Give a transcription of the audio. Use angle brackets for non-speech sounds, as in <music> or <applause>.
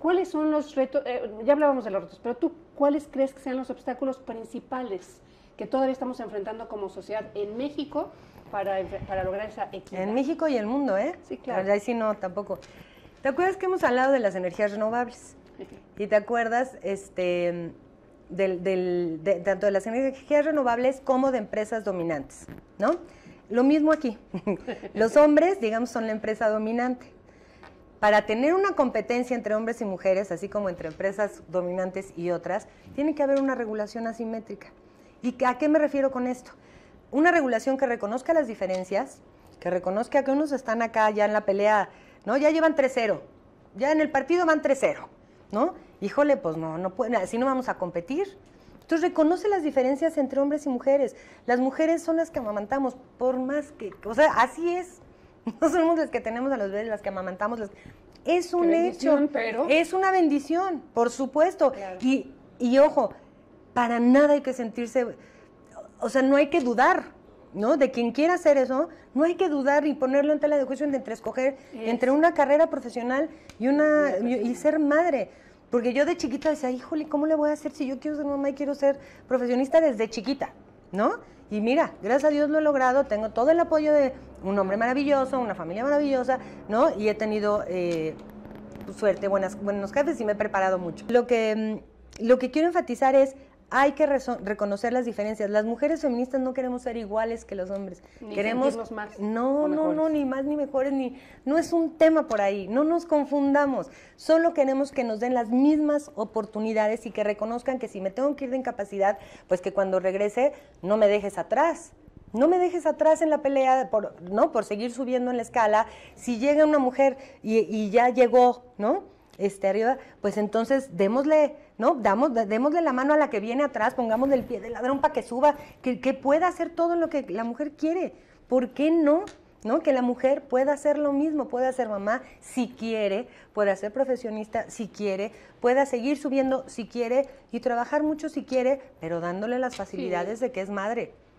¿Cuáles son los retos? Eh, ya hablábamos de los retos, pero tú, ¿cuáles crees que sean los obstáculos principales que todavía estamos enfrentando como sociedad en México para, para lograr esa equidad? En México y el mundo, ¿eh? Sí, claro. ahí sí no, tampoco. ¿Te acuerdas que hemos hablado de las energías renovables? ¿Y te acuerdas este, del, del, tanto de las energías renovables como de empresas dominantes? ¿No? Lo mismo aquí. <laughs> Los hombres, digamos, son la empresa dominante para tener una competencia entre hombres y mujeres, así como entre empresas dominantes y otras, tiene que haber una regulación asimétrica. ¿Y a qué me refiero con esto? Una regulación que reconozca las diferencias, que reconozca que unos están acá ya en la pelea, ¿no? Ya llevan 3-0, ya en el partido van 3-0, ¿no? Híjole, pues no, no así no vamos a competir. Entonces reconoce las diferencias entre hombres y mujeres. Las mujeres son las que amamantamos, por más que, o sea, así es. <laughs> No somos los que tenemos a los bebés, las que amamantamos. Es un hecho. Pero... Es una bendición, por supuesto. Y, y ojo, para nada hay que sentirse, o sea, no hay que dudar. ¿no? De quien quiera hacer eso, no hay que dudar y ponerlo en tela de juicio entre escoger entre una carrera profesional y una y, y ser madre. Porque yo de chiquita decía, híjole, ¿cómo le voy a hacer si yo quiero ser mamá y quiero ser profesionista desde chiquita? ¿no? Y mira, gracias a Dios lo he logrado, tengo todo el apoyo de un hombre maravilloso, una familia maravillosa, ¿no? Y he tenido eh, suerte, buenas, buenos cafés y me he preparado mucho. Lo que, mm, lo que quiero enfatizar es hay que reconocer las diferencias. Las mujeres feministas no queremos ser iguales que los hombres. queremos No, no, no, ni más ni mejores ni no es un tema por ahí. No nos confundamos. Solo queremos que nos den las mismas oportunidades y que reconozcan que si me tengo que ir de incapacidad, pues que cuando regrese no me dejes atrás. No me dejes atrás en la pelea por no por seguir subiendo en la escala. Si llega una mujer y ya llegó, ¿no? este, pues entonces démosle, ¿no? Damos, la mano a la que viene atrás, pongamos el pie del ladrón para que suba, que, pueda hacer todo lo que la mujer quiere. ¿Por qué no? ¿No? Que la mujer pueda hacer lo mismo, pueda ser mamá si quiere, pueda ser profesionista si quiere, pueda seguir subiendo si quiere y trabajar mucho si quiere, pero dándole las facilidades de que es madre.